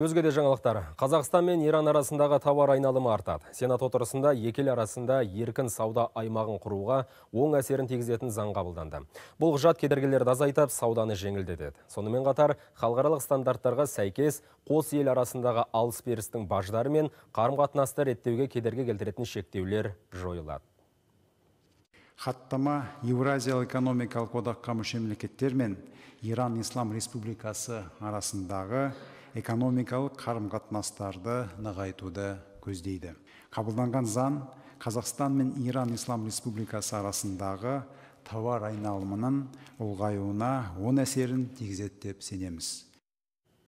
Өзге де жаңалықтар. Қазақстан мен Иран арасындағы тауар айналымы артады. Сенат отырысында екел арасында еркін сауда аймағын құруға оң әсерін тегізетін заң қабылданды. Бұл құжат кедергілерді азайтып, сауданы жеңілдетеді. Сонымен қатар, халықаралық стандарттарға сәйкес қос ел арасындағы алыс берістің баждары мен қарым реттеуге кедергі келтіретін шектеулер жойылады. Хаттама Евразиялық экономикалық одаққа мүше мемлекеттер мен Иран Ислам Республикасы арасындағы экономикалық қарым қатынастарды нығайтуды көздейді қабылданған заң қазақстан мен иран ислам республикасы арасындағы тауар айналымының ұлғаюына оң әсерін тигізеді деп сенеміз